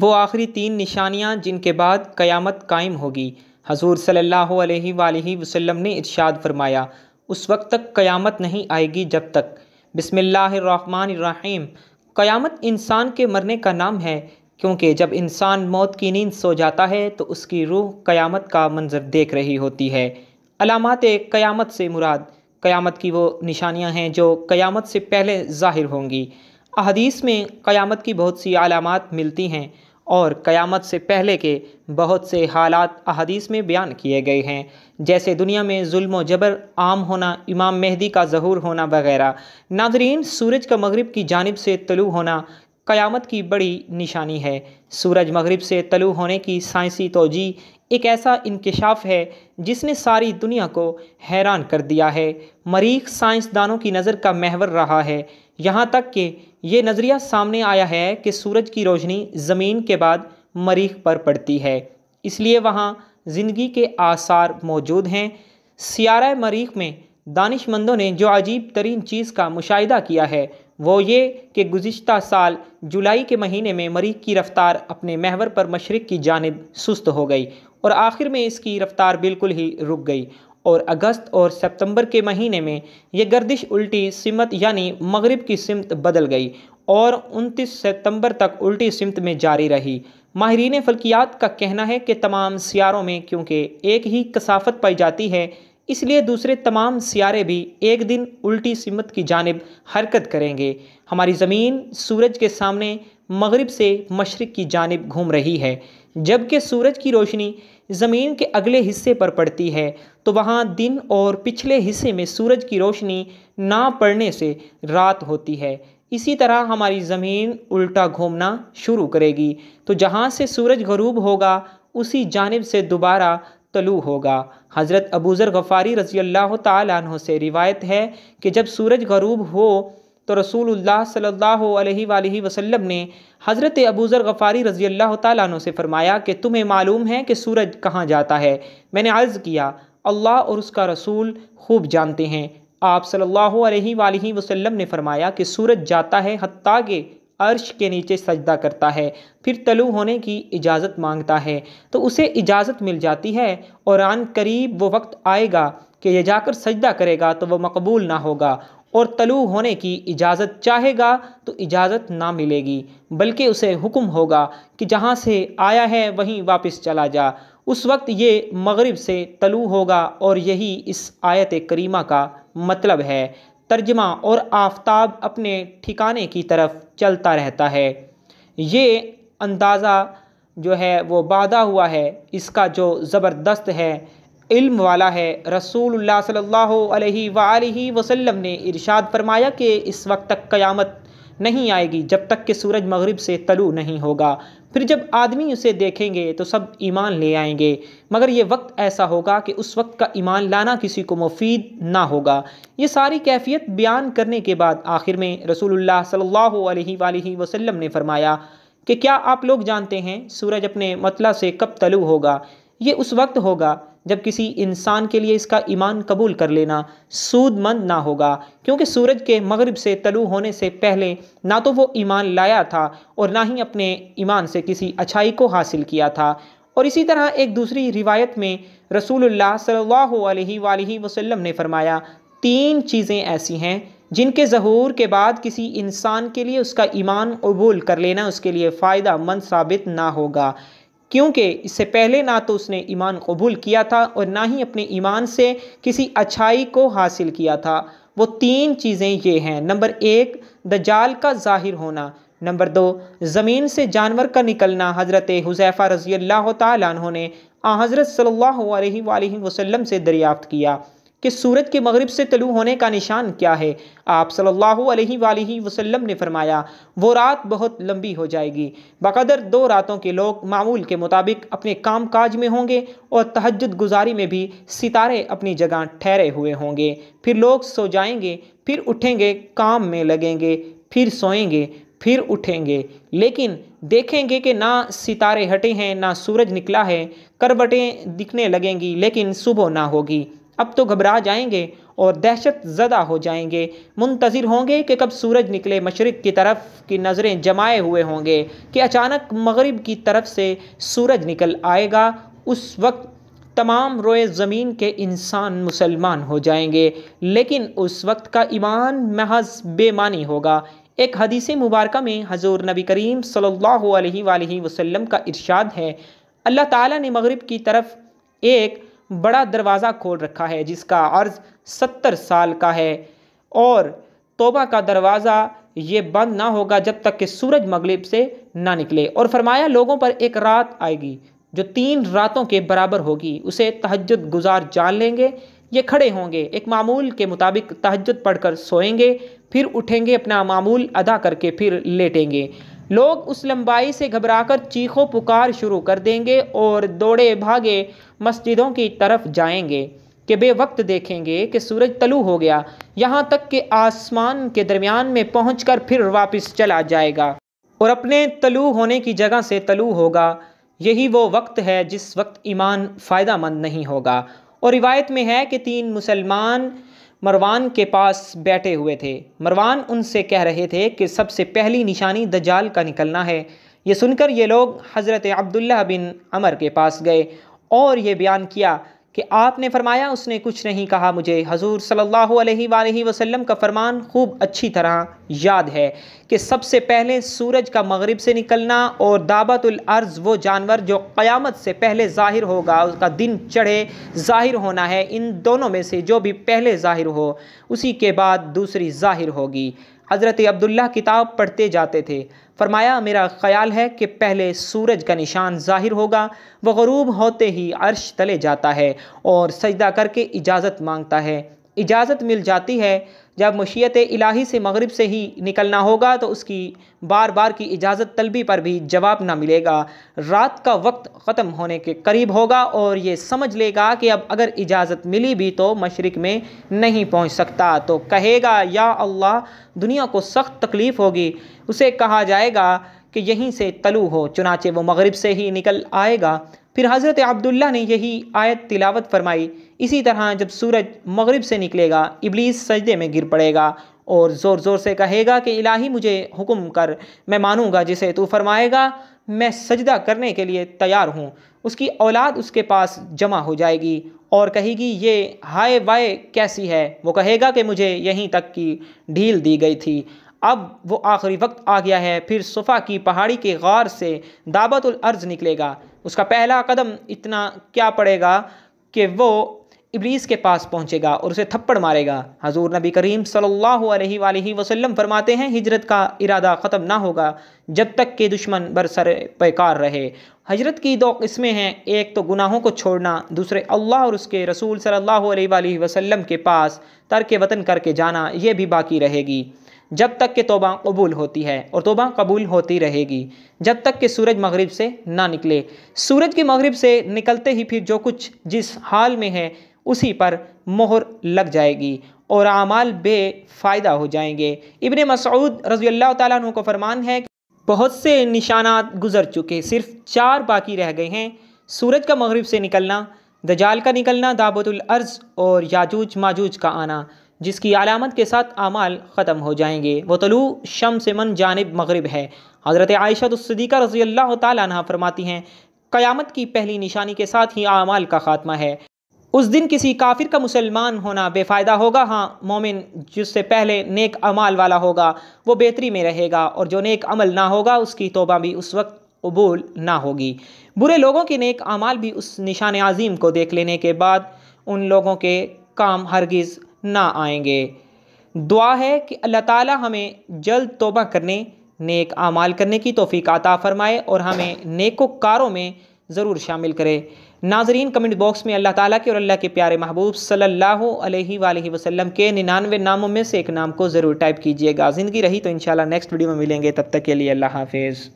वो आखिरी तीन निशानियाँ जिनके बाद क़यामत कायम होगी हजूर सल्लल्लाहु अलैहि वसल्लम ने इरशाद फरमाया उस वक्त तक क़यामत नहीं आएगी जब तक बिसमीम क़यामत इंसान के मरने का नाम है क्योंकि जब इंसान मौत की नींद सो जाता है तो उसकी रूह क़यामत का मंजर देख रही होती है अलामत क़यामत से मुराद क़यामत की वो निशानियाँ हैं जो क़यामत से पहले ज़ाहिर होंगी अहदीस में क़यामत की बहुत सी अलामत मिलती हैं और क़यामत से पहले के बहुत से हालात अहदीस में बयान किए गए हैं जैसे दुनिया में जुल्म जबर आम होना इमाम मेहदी का ज़हूर होना वगैरह नाजरीन सूरज का मगरब की जानब से तलु होना क़यामत की बड़ी निशानी है सूरज मगरब से तलु होने की साइंसी तोजी एक ऐसा इंकशाफ है जिसने सारी दुनिया को हैरान कर दिया है मरीख साइंसदानों की नज़र का महवर रहा है यहाँ तक कि ये नज़रिया सामने आया है कि सूरज की रोशनी ज़मीन के बाद मरीख पर पड़ती है इसलिए वहाँ ज़िंदगी के आसार मौजूद हैं सियारा मरीख में दानिशमंदों ने जो अजीब तरीन चीज़ का मुशाह किया है वो ये कि गुज्त साल जुलाई के महीने में मरीख की रफ़्तार अपने महवर पर मशरक़ की जानब सुस्त हो गई और आखिर में इसकी रफ़्तार बिल्कुल ही रुक गई और अगस्त और सितंबर के महीने में यह गर्दिश उल्टी सिमत यानी मगरिब की सिमत बदल गई और 29 सितंबर तक उल्टी सिमत में जारी रही माहरीन फल्कियात का कहना है कि तमाम सियारों में क्योंकि एक ही कसाफत पाई जाती है इसलिए दूसरे तमाम सियारे भी एक दिन उल्टी सिमत की जानब हरकत करेंगे हमारी ज़मीन सूरज के सामने मगरब से मशरक़ की जानब घूम रही है जबकि सूरज की रोशनी ज़मीन के अगले हिस्से पर पड़ती है तो वहाँ दिन और पिछले हिस्से में सूरज की रोशनी ना पड़ने से रात होती है इसी तरह हमारी ज़मीन उल्टा घूमना शुरू करेगी तो जहाँ से सूरज गरूब होगा उसी जानब से दोबारा तलु होगा हज़रत अबूज़र गफ़ारी रज़ी अल्लाह तु से रिवायत है कि जब सूरज गरूब हो तो रसूलुल्लाह सल्लल्लाहु अलैहि वसल्लम ने हज़रत अबूज़र गफ़ारी रज़ी अल्लाह तु से फ़रमाया कि तुम्हें मालूम है कि सूरज कहाँ जाता है मैंने अर्ज़ किया अल्लाह और उसका रसूल खूब जानते हैं आप सल्लल्लाहु अलैहि वसल्लम ने फ़रमाया कि सूरज जाता है हती के अर्श के नीचे सजदा करता है फिर तलु होने की इजाज़त मांगता है तो उसे इजाज़त मिल जाती है और आन करीब वो वक्त आएगा कि ये जाकर सजदा करेगा तो वह मकबूल ना होगा और तलु होने की इजाज़त चाहेगा तो इजाज़त ना मिलेगी बल्कि उसे हुक्म होगा कि जहाँ से आया है वहीं वापस चला जा उस वक्त ये मगरिब से तलु होगा और यही इस आयत करीमा का मतलब है तर्जमा और आफ्ताब अपने ठिकाने की तरफ चलता रहता है ये अंदाज़ा जो है वो बाधा हुआ है इसका जो ज़बरदस्त है इल्म वाला है रसूलुल्लाह सल्लल्लाहु अलैहि वसल्लम वसल्लम ने इरशाद फरमाया कि इस वक्त तक क़यामत नहीं आएगी जब तक कि सूरज मगरिब से तलु नहीं होगा फिर जब आदमी उसे देखेंगे तो सब ईमान ले आएंगे मगर ये वक्त ऐसा होगा कि उस वक्त का ईमान लाना किसी को मुफीद ना होगा ये सारी कैफियत बयान करने के बाद आखिर में रसूलुल्लाह सल्लल्लाहु अलैहि वसल्लम ने फरमाया कि क्या आप लोग जानते हैं सूरज अपने मतला से कब तलु होगा ये उस वक्त होगा जब किसी इंसान के लिए इसका ईमान कबूल कर लेना सूदमंद ना होगा क्योंकि सूरज के मगरब से तलु होने से पहले ना तो वो ईमान लाया था और ना ही अपने ईमान से किसी अच्छाई को हासिल किया था और इसी तरह एक दूसरी रिवायत में रसूलुल्लाह सल्लल्लाहु अलैहि वसल्लम ने फरमाया तीन चीज़ें ऐसी हैं जिनके जहूर के बाद किसी इंसान के लिए उसका ईमान कबूल कर लेना उसके लिए फ़ायदा मंद साबित ना होगा क्योंकि इससे पहले ना तो उसने ईमान कबूल किया था और ना ही अपने ईमान से किसी अच्छाई को हासिल किया था वो तीन चीज़ें ये हैं नंबर एक द जाल का जाहिर होना नंबर दो ज़मीन से जानवर का निकलना हज़रत हुजैफ़ा रज़ी अल्लाह तहों ने हज़रत सल्ला वसम से दरियाफ़्त किया कि सूरज के मगरब से तलु होने का निशान क्या है आप सल्लल्लाहु अलैहि वसल्लम ने फरमाया वो रात बहुत लंबी हो जाएगी बकदर दो रातों के लोग मामूल के मुताबिक अपने काम काज में होंगे और तहजद गुजारी में भी सितारे अपनी जगह ठहरे हुए होंगे फिर लोग सो जाएंगे फिर उठेंगे काम में लगेंगे फिर सोएंगे फिर उठेंगे लेकिन देखेंगे कि ना सितारे हटे हैं ना सूरज निकला है करवटें दिखने लगेंगी लेकिन सुबह ना होगी अब तो घबरा जाएंगे और दहशत ज़दा हो जाएंगे मुंतज़र होंगे कि कब सूरज निकले मशरक़ की तरफ की नज़रें जमाए हुए होंगे कि अचानक मगरब की तरफ से सूरज निकल आएगा उस वक्त तमाम रोए ज़मीन के इंसान मुसलमान हो जाएंगे लेकिन उस वक्त का ईमान महज बेमानी होगा एक हदीस मुबारक में हजूर नबी करीम सल्लल्लाहु अलैहि वसल्लम का इरशाद है अल्लाह ताला ने मगरिब की तरफ एक बड़ा दरवाज़ा खोल रखा है जिसका अर्ज़ सत्तर साल का है और तोबा का दरवाज़ा ये बंद ना होगा जब तक कि सूरज मगलिब से ना निकले और फरमाया लोगों पर एक रात आएगी जो तीन रातों के बराबर होगी उसे तहजद गुजार जान लेंगे ये खड़े होंगे एक मामूल के मुताबिक तहजद पढ़कर सोएंगे फिर उठेंगे अपना मामूल अदा करके फिर लेटेंगे लोग उस लंबाई से घबराकर चीखों पुकार शुरू कर देंगे और दौड़े भागे मस्जिदों की तरफ जाएंगे कि बे वक्त देखेंगे कि सूरज तलु हो गया यहाँ तक कि आसमान के दरमियान में पहुँच फिर वापस चला जाएगा और अपने तलु होने की जगह से तलु होगा यही वो वक्त है जिस वक्त ईमान फ़ायदा मंद नहीं होगा और रिवायत में है कि तीन मुसलमान मरवान के पास बैठे हुए थे मरवान उनसे कह रहे थे कि सबसे पहली निशानी दजाल का निकलना है ये सुनकर ये लोग हज़रत अब्दुल्ला बिन अमर के पास गए और ये बयान किया कि आपने फरमाया उसने कुछ नहीं कहा मुझे हजूर सल्लल्लाहु अलैहि वसल्लम का फरमान खूब अच्छी तरह याद है कि सबसे पहले सूरज का मगरिब से निकलना और दाबतुलर्ज वो जानवर जो क़यामत से पहले ज़ाहिर होगा उसका दिन चढ़े ज़ाहिर होना है इन दोनों में से जो भी पहले ज़ाहिर हो उसी के बाद दूसरी ज़ाहिर होगी हज़रत अब्दुल्ला किताब पढ़ते जाते थे फरमाया मेरा ख्याल है कि पहले सूरज का निशान ज़ाहिर होगा वह गरूब होते ही अर्श तले जाता है और सजदा करके इजाज़त मांगता है इजाज़त मिल जाती है जब मशीत इलाही से मगरब से ही निकलना होगा तो उसकी बार बार की इजाज़त तलबी पर भी जवाब ना मिलेगा रात का वक्त ख़त्म होने के करीब होगा और ये समझ लेगा कि अब अगर इजाज़त मिली भी तो मशरक़ में नहीं पहुँच सकता तो कहेगा या अल्लाह दुनिया को सख्त तकलीफ़ होगी उसे कहा जाएगा कि यहीं से तलु हो चुनाचे वो मगरब से ही निकल आएगा फिर हज़रत अब्दुल्ला ने यही आयत तिलावत फरमाई इसी तरह जब सूरज मगरब से निकलेगा इबलीस सजदे में गिर पड़ेगा और ज़ोर ज़ोर से कहेगा कि इलाही मुझे हुक्म कर मैं मानूंगा जिसे तू फरमाएगा मैं सजदा करने के लिए तैयार हूँ उसकी औलाद उसके पास जमा हो जाएगी और कहेगी ये हाय वाय कैसी है वो कहेगा कि मुझे यहीं तक की ढील दी गई थी अब वो आखिरी वक्त आ गया है फिर सुफा की पहाड़ी के ग़ार से दावतुल अर्ज निकलेगा उसका पहला कदम इतना क्या पड़ेगा कि वो इब्लीस के पास पहुंचेगा और उसे थप्पड़ मारेगा हजूर नबी करीम सल्लल्लाहु अलैहि वसल्लम फरमाते हैं हिजरत का इरादा ख़त्म ना होगा जब तक के दुश्मन बरसर पेकार रहे हजरत की दो किस्में हैं एक तो गुनाहों को छोड़ना दूसरे अल्लाह और उसके रसूल सल्लल्लाहु अलैहि वसल्लम के पास तर्क वतन करके जाना ये भी बाकी रहेगी जब तक कि तोबा कबूल होती है और तोबा कबूल होती रहेगी जब तक कि सूरज मगरिब से ना निकले सूरज के मगरिब से निकलते ही फिर जो कुछ जिस हाल में है उसी पर मोहर लग जाएगी और आमाल बेफ़ायदा हो जाएंगे इबन मसऊद रज़ी अल्लाह तु को फरमान है कि बहुत से निशानात गुजर चुके सिर्फ चार बाकी रह गए हैं सूरज का मगरब से निकलना दजाल का निकलना दाबतुल अर्ज़ और याजूज माजूज का आना जिसकी आलामत के साथ अमाल ख़त्म हो जाएंगे व तलु शम से मन जानब मगरब है हज़रत आयशा तो सदीक़ा रज़ी अल्लाह तह फरमाती हैं क़यामत की पहली निशानी के साथ ही अमाल का ख़ात्मा है उस दिन किसी काफिर का मुसलमान होना बेफ़ायदा होगा हाँ मोमिन जिससे पहले नेक अमाल वाला होगा वो बेहतरी में रहेगा और जो नेक अमल ना होगा उसकी तोबा भी उस वक्त कबूल ना होगी बुरे लोगों के नेक अमाल भी उस निशान अजीम को देख लेने के बाद उन लोगों के काम हरगिज़ ना आएंगे दुआ है कि अल्लाह ताला हमें जल्द तोबा करने नेक आमाल करने की तोफ़ी आता फ़रमाए और हमें नेको कारों में ज़रूर शामिल करे नाजरीन कमेंट बॉक्स में अल्लाह ताला के और अल्लाह के प्यारे महबूब सल्लल्लाहु अलैहि वसल्लम के निन्यानवे नामों में से एक नाम को ज़रूर टाइप कीजिएगा ज़िंदगी रही तो इन नेक्स्ट वीडियो में मिलेंगे तब तक के लिए अल्लाह हाफिज़